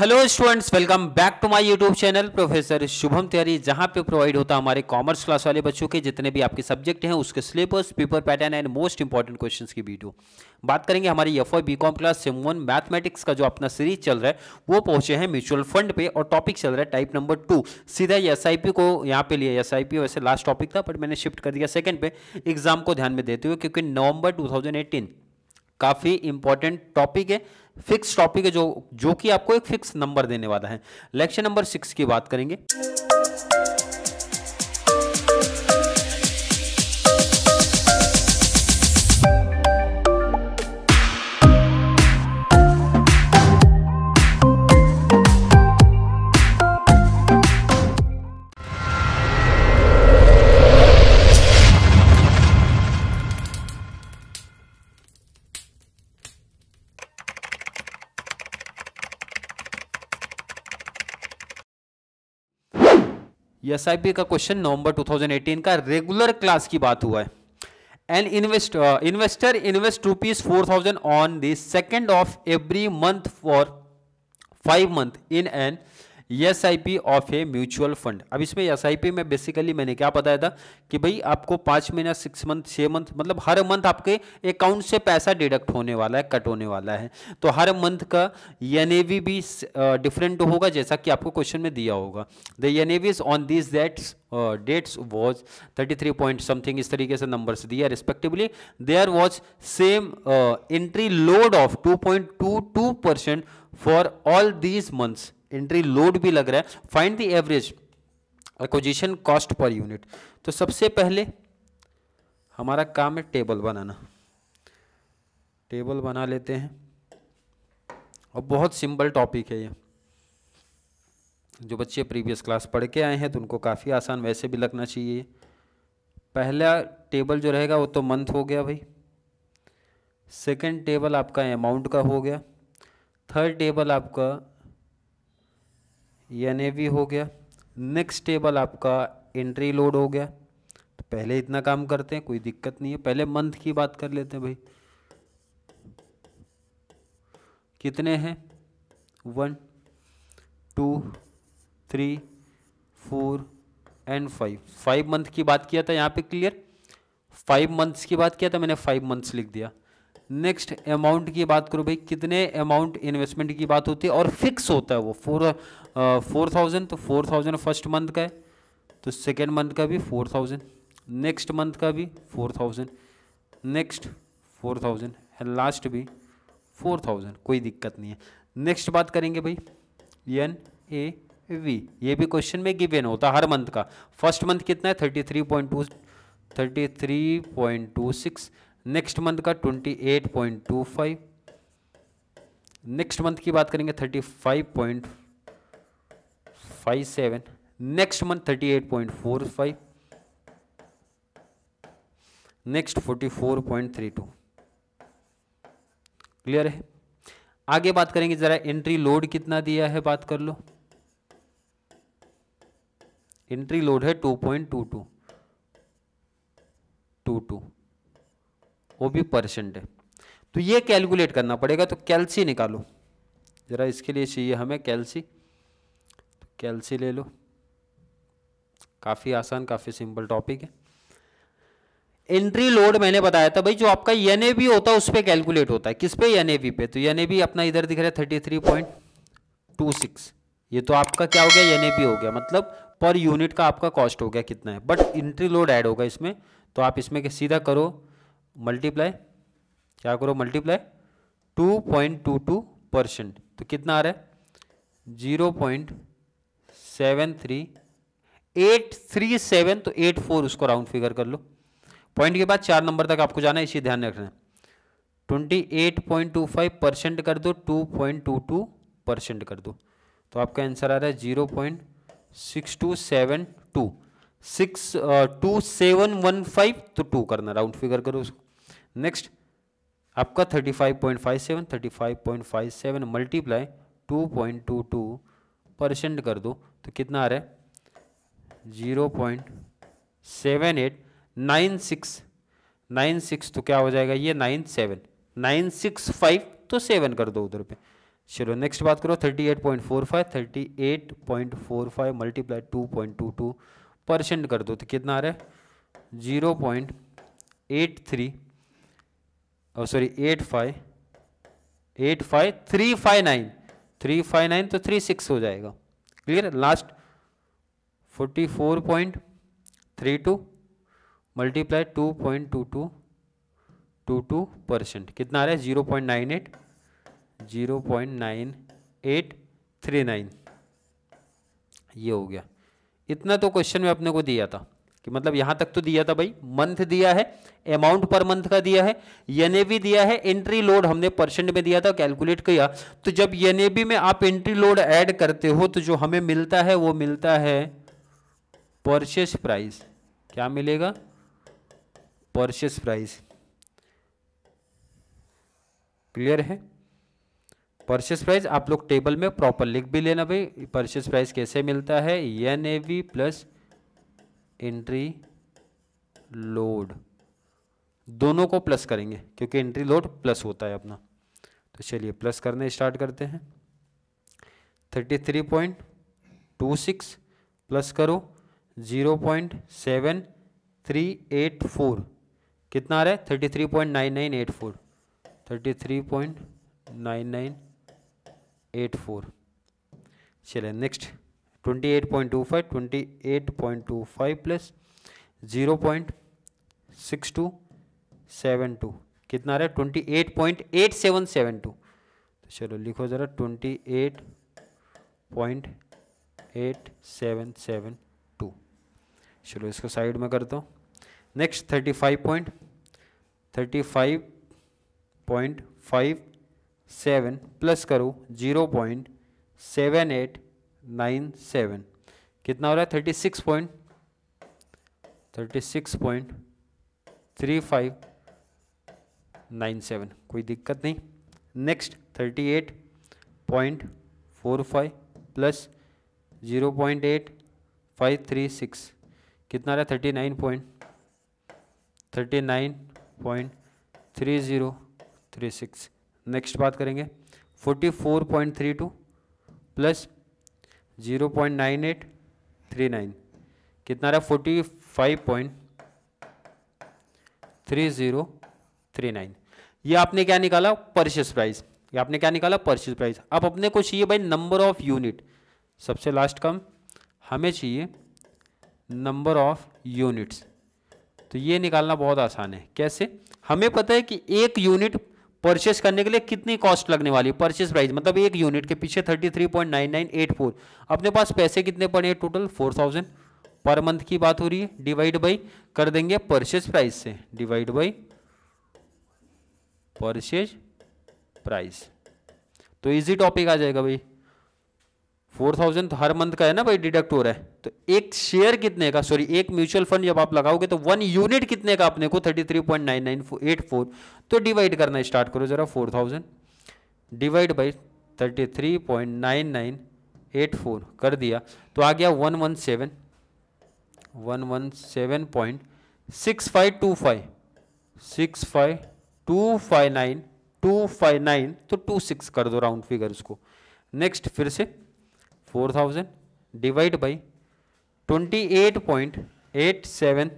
hello students welcome back to my YouTube channel professor Shubham Tihari जहां पे provide होता है हमारे कॉमर्स क्लास वाले बच्चों के जितने भी आपके सब्जेक्ट हैं उसके syllabus paper pattern and most important questions की वीडियो बात करेंगे हमारी F I B com class sem one mathematics का जो अपना सीरीज चल रहा है वो पहुंचे हैं म्यूचुअल फंड पे और टॉपिक चल रहा है टाइप नंबर टू सीधा एस को यहाँ पे लिया एस वैसे लास्ट टॉपिक था बट मैंने शिफ्ट कर दिया सेकंड पे एग्जाम को ध्यान में देते हुए क्योंकि नवंबर टू काफ़ी इंपॉर्टेंट टॉपिक है फिक्स टॉपिक है जो जो कि आपको एक फिक्स नंबर देने वाला है लेक्चर नंबर सिक्स की बात करेंगे एस का क्वेश्चन नवंबर 2018 का रेगुलर क्लास की बात हुआ है an invest investor invest rupees four thousand on the second of every month for five month in an S I P of a mutual fund अब इसमें एस आई पी में basically मैंने क्या बताया था कि भाई आपको पांच महीना सिक्स मंथ छः मंथ मतलब हर मंथ आपके अकाउंट से पैसा डिडक्ट होने वाला है कट होने वाला है तो हर मंथ का एन ए वी भी डिफरेंट होगा जैसा कि आपको क्वेश्चन में दिया होगा the N is on this that's dates was thirty three point something इस तरीके से नंबर्स दिया respectively there was same entry load of two point two two percent for all these months entry load भी लग रहा है find the average acquisition cost per unit तो सबसे पहले हमारा काम है टेबल बनाना टेबल बना लेते हैं और बहुत सिंपल टॉपिक है ये जो बच्चे प्रीवियस क्लास पढ़ के आए हैं तो उनको काफ़ी आसान वैसे भी लगना चाहिए पहला टेबल जो रहेगा वो तो मंथ हो गया भाई सेकंड टेबल आपका अमाउंट का हो गया थर्ड टेबल आपका एन हो गया नेक्स्ट टेबल आपका एंट्री लोड हो गया तो पहले इतना काम करते हैं कोई दिक्कत नहीं है पहले मंथ की बात कर लेते हैं भाई कितने हैं one two three four and five five month की बात किया था यहाँ पे क्लियर फाइव मंथ्स की बात किया था मैंने फाइव मंथ्स लिख दिया नेक्स्ट अमाउंट की बात करो भाई कितने अमाउंट इन्वेस्टमेंट की बात होती है और फिक्स होता है वो फोर फोर थाउजेंड तो फोर थाउजेंड फर्स्ट मंथ का है तो सेकेंड मंथ का भी फोर थाउजेंड नेक्स्ट मंथ का भी four thousand next four thousand and last भी फोर थाउजेंड कोई दिक्कत नहीं है नेक्स्ट बात करेंगे भाई एन ए वी ये भी क्वेश्चन में गिवेन होता हर मंथ का फर्स्ट मंथ कितना है thirty three point two thirty three point two six next month का twenty eight point two five next month की बात करेंगे thirty five point five seven next month thirty eight point four five next forty four point three two clear है आगे बात करेंगे जरा entry load कितना दिया है बात कर लो एंट्री लोड है two point two two two two वो भी परसेंट है तो ये कैलकुलेट करना पड़ेगा तो कैलसी निकालो ज़रा इसके लिए चाहिए हमें कैलसी तो कैलसी ले लो काफ़ी आसान काफ़ी सिंपल टॉपिक है एंट्री लोड मैंने बताया था भाई जो आपका एन होता है उस पर कैलकुलेट होता है किस पे एन पे तो एन अपना इधर दिख रहा है thirty three point two six ये तो आपका क्या हो गया एन हो गया मतलब पर यूनिट का आपका कॉस्ट हो गया कितना है बट एंट्री लोड ऐड होगा इसमें तो आप इसमें सीधा करो मल्टीप्लाई क्या करो multiply two point two two percent तो कितना आ रहा है zero point seven three eight three seven तो एट फोर उसको राउंड फिगर कर लो पॉइंट के बाद चार नंबर तक आपको जाना है इसी ध्यान रखना है twenty eight point two five percent कर दो two point two two percent कर दो तो आपका आंसर आ रहा है zero point six two seven two six two seven one five तो टू करना राउंड फिगर करो उसको नेक्स्ट आपका 35.57 35.57 मल्टीप्लाई 2.22 परसेंट कर दो तो कितना आ रहा है zero point seven eight nine six nine six तो क्या हो जाएगा ये nine seven nine six five तो सेवन कर दो उधर पे चलो नेक्स्ट बात करो thirty eight point four five thirty eight point four five multiply two point two two percent कर दो तो कितना आ रहा है जीरो पॉइंट एट थ्री और sorry eight five eight five three five nine three five nine तो three six हो जाएगा clear last forty four point three two multiply two point two two two two percent कितना आ रहा है zero point nine eight zero point nine eight three nine ये हो गया इतना तो क्वेश्चन में अपने को दिया था कि मतलब यहां तक तो दिया था भाई मंथ दिया है अमाउंट पर मंथ का दिया है एन दिया है एंट्री लोड हमने परसेंट में दिया था कैलकुलेट किया तो जब एन में आप एंट्री लोड ऐड करते हो तो जो हमें मिलता है वो मिलता है परचेस प्राइस क्या मिलेगा परचेस प्राइस क्लियर है परचेस प्राइस आप लोग टेबल में प्रॉपर लिख भी लेना भाई परचेस प्राइस कैसे मिलता है एन प्लस एंट्री लोड दोनों को प्लस करेंगे क्योंकि एंट्री लोड प्लस होता है अपना तो चलिए प्लस करने स्टार्ट करते हैं thirty three point two six plus करो zero point seven three eight four कितना आ रहा है thirty three point nine nine eight four thirty three point nine nine eight four चलिए next twenty eight point two five twenty eight point two five plus zero point six two seven two कितना आ रहा है twenty eight point eight seven seven two तो चलो लिखो ज़रा twenty eight point eight seven seven two चलो इसको साइड में कर दो next thirty five point thirty five point five seven plus करो zero point seven eight nine seven कितना हो रहा है thirty six point thirty six point three five nine seven कोई दिक्कत नहीं next thirty eight point four five plus zero point eight five three six कितना रहा thirty nine point thirty nine point three zero three six next बात करेंगे forty four point three two plus zero point nine eight three nine कितना रहा forty five point three zero three nine ये आपने क्या निकाला परचेस प्राइस ये आपने क्या निकाला परचेस प्राइस अब अपने को चाहिए भाई नंबर ऑफ यूनिट सबसे लास्ट कम हमें चाहिए नंबर ऑफ यूनिट्स तो ये निकालना बहुत आसान है कैसे हमें पता है कि एक यूनिट परचेस करने के लिए कितनी कॉस्ट लगने वाली है परचेस प्राइस मतलब एक यूनिट के पीछे thirty three point nine nine eight four अपने पास पैसे कितने पड़े हैं total four thousand per month की बात हो रही है डिवाइड बाई कर देंगे परचेज प्राइस से डिवाइड बाई परचेज प्राइस तो इजी टॉपिक आ जाएगा भाई फोर थाउजेंड हर मंथ का है ना भाई डिडक्ट हो रहा है तो एक शेयर कितने का सॉरी एक म्यूचुअल फंड जब आप लगाओगे तो वन यूनिट कितने का अपने को thirty three point nine nine eight four तो डिवाइड करना स्टार्ट करो जरा four thousand divide by thirty three point nine nine eight four कर दिया तो आ गया one one seven one one seven point six five two five six five two five nine two five nine तो two six कर दो round figure उसको next फिर से four thousand divide by twenty eight point eight seven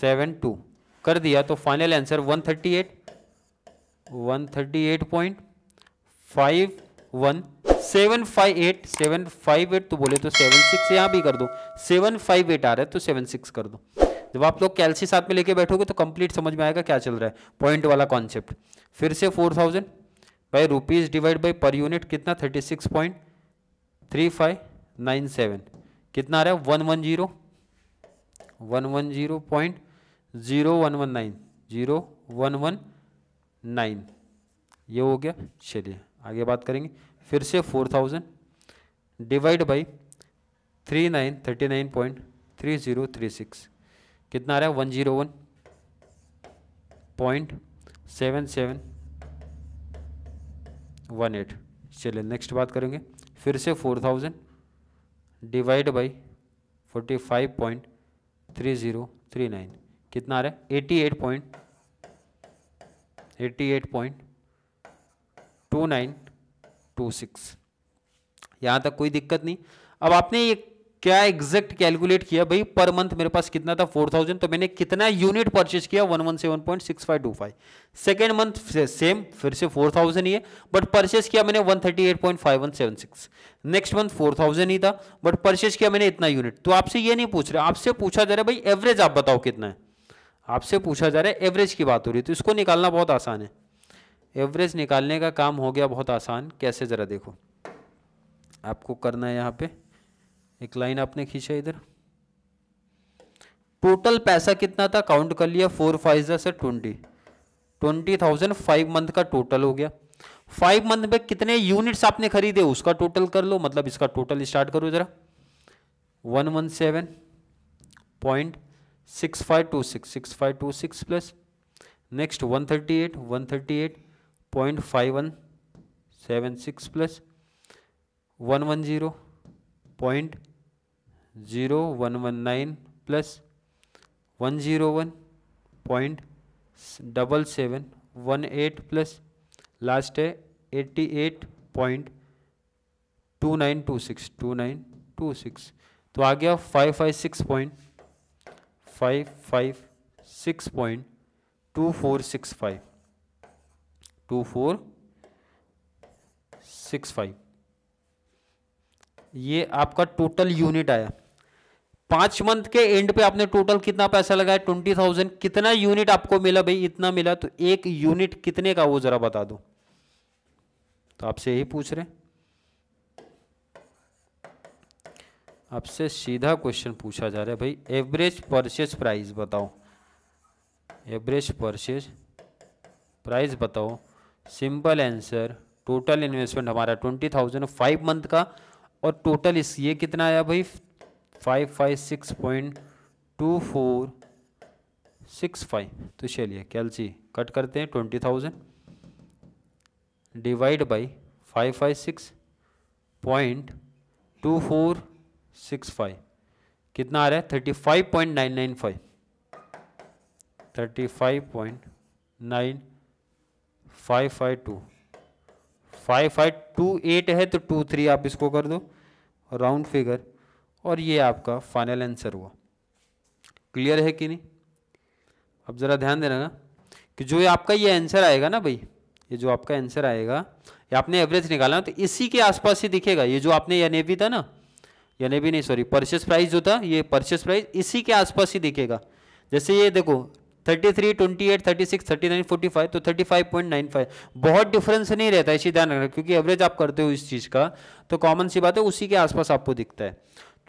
seven two कर दिया तो final answer one thirty eight one thirty eight point five one seven five eight seven five eight तो बोले तो seven six यहाँ भी कर दो सेवन फाइव एट आ रहा है तो सेवन सिक्स कर दो जब आप लोग कैलसी साथ में लेके बैठोगे तो कंप्लीट समझ में आएगा क्या चल रहा है पॉइंट वाला कॉन्सेप्ट फिर से four thousand by rupees divide by per unit कितना thirty six point three five nine seven कितना आ रहा है one one zero one one zero point zero one one nine zero one one nine ये हो गया चलिए आगे बात करेंगे फिर से four thousand divide by three nine thirty nine point three zero three six कितना आ रहा है one zero one point seven seven one eight चलिए नेक्स्ट बात करेंगे फिर से four thousand divide by forty five point three zero three nine कितना आ रहा है eighty eight point eighty eight point two nine two six यहाँ तक कोई दिक्कत नहीं अब आपने ये क्या एग्जैक्ट कैलकुलेट किया भाई पर मंथ मेरे पास कितना था फोर थाउजेंड तो मैंने कितना यूनिट परचेज किया one one seven point six five two five second month same फिर से फोर थाउजेंड ही है बट परचेज किया मैंने one thirty eight point five one seven six next month four thousand ही था बट परचेज किया मैंने इतना यूनिट तो आपसे ये नहीं पूछ रहे आपसे पूछा जा रहा है भाई एवरेज आप बताओ कितना है आपसे पूछा जा रहा है एवरेज की बात हो रही है तो इसको निकालना बहुत आसान है एवरेज निकालने का काम हो गया बहुत आसान कैसे ज़रा देखो आपको करना है यहाँ पे एक लाइन आपने खींचा इधर टोटल पैसा कितना था काउंट कर लिया फोर फाइव से twenty twenty thousand five month का टोटल हो गया फाइव मंथ में कितने यूनिट्स आपने खरीदे उसका टोटल कर लो मतलब इसका टोटल स्टार्ट करो जरा one one seven point six five two six six five two six plus next one thirty eight one thirty eight point five one seven six plus one one zero point zero one one nine plus one zero one point double seven one eight plus last है eighty eight point two nine two six two nine two six तो आ गया five five six point five five six point two four six five two four six five ये आपका total unit आया पांच month के and पे आपने टोटल कितना पैसा लगाया ट्वेंटी थाउजेंड कितना यूनिट आपको मिला भाई इतना मिला तो एक यूनिट कितने का वो जरा बता दो तो आपसे यही पूछ रहे आपसे सीधा क्वेश्चन पूछा जा रहा है भाई एवरेज परचेज प्राइस बताओ एवरेज परचेज प्राइस बताओ सिंपल आंसर टोटल इन्वेस्टमेंट हमारा ट्वेंटी थाउजेंड फाइव मंथ का और टोटल इस ये कितना आया भाई five five six point two four six five तो चलिए कैलसी कट करते हैं twenty thousand divide by five five six point two four six five कितना आ रहा है thirty five point nine nine five thirty five point nine five five two five five two eight है तो to three आप इसको कर दो राउंड फिगर और ये आपका फाइनल आंसर हुआ क्लियर है कि नहीं अब ज़रा ध्यान देना ना कि जो ये आपका ये आंसर आएगा ना भाई ये जो आपका आंसर आएगा ये आपने एवरेज निकाला तो इसी के आसपास ही दिखेगा ये जो आपने एन था ना एन नहीं सॉरी परचेस प्राइस जो था ये परचेस प्राइस इसी के आसपास ही दिखेगा जैसे ये देखो 33, 28, 36, 39, 45 तो 35.95 बहुत डिफरेंस नहीं रहता इसी ध्यान रखना क्योंकि एवरेज आप करते हो इस चीज़ का तो कॉमन सी बात है उसी के आसपास आपको दिखता है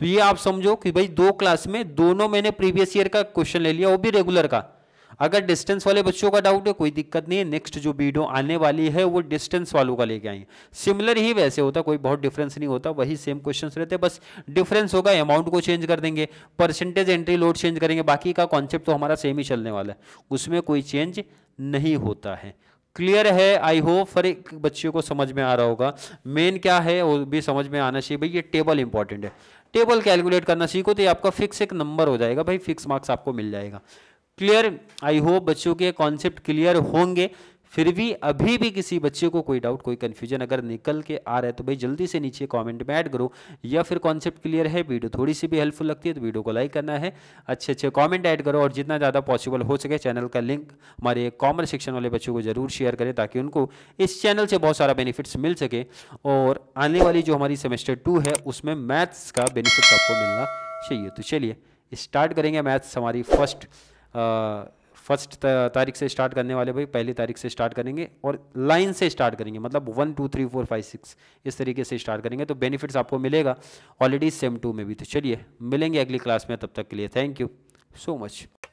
तो ये आप समझो कि भाई दो क्लास में दोनों मैंने प्रीवियस ईयर का क्वेश्चन ले लिया वो भी रेगुलर का अगर डिस्टेंस वाले बच्चों का डाउट है कोई दिक्कत नहीं है नेक्स्ट जो वीडियो आने वाली है वो डिस्टेंस वालों का लेके आएंगे सिमिलर ही वैसे होता कोई बहुत डिफरेंस नहीं होता वही सेम क्वेश्चंस रहते बस डिफरेंस होगा अमाउंट को चेंज कर देंगे परसेंटेज एंट्री लोड चेंज करेंगे बाकी का कॉन्सेप्ट तो हमारा सेम ही चलने वाला है उसमें कोई चेंज नहीं होता है क्लियर है आई होप हर एक बच्चे को समझ में आ रहा होगा मेन क्या है वो भी समझ में आना चाहिए भाई ये टेबल इंपॉर्टेंट है टेबल कैलकुलेट करना सीखो तो ये आपका फिक्स एक नंबर हो जाएगा भाई फिक्स मार्क्स आपको मिल जाएगा क्लियर आई होप बच्चों के कॉन्सेप्ट क्लियर होंगे फिर भी अभी भी किसी बच्चे को कोई डाउट कोई कन्फ्यूजन अगर निकल के आ रहा है तो भाई जल्दी से नीचे कॉमेंट में ऐड करो या फिर कॉन्सेप्ट क्लियर है वीडियो थोड़ी सी भी हेल्पफुल लगती है तो वीडियो को लाइक करना है अच्छे अच्छे कॉमेंट ऐड करो और जितना ज़्यादा पॉसिबल हो सके चैनल का लिंक हमारे कॉमर्स सेक्शन वाले बच्चों को जरूर शेयर करें ताकि उनको इस चैनल से बहुत सारा बेनिफिट्स मिल सके और आने वाली जो हमारी सेमेस्टर टू है उसमें मैथ्स का बेनिफिट्स आपको मिलना चाहिए तो चलिए स्टार्ट करेंगे मैथ्स हमारी फर्स्ट फर्स्ट तारीख से स्टार्ट करने वाले भाई पहली तारीख से स्टार्ट करेंगे और लाइन से स्टार्ट करेंगे मतलब one two three four five six इस तरीके से स्टार्ट करेंगे तो बेनिफिट्स आपको मिलेगा ऑलरेडी सेम टू में भी तो चलिए मिलेंगे अगली क्लास में तब तक के लिए थैंक यू सो मच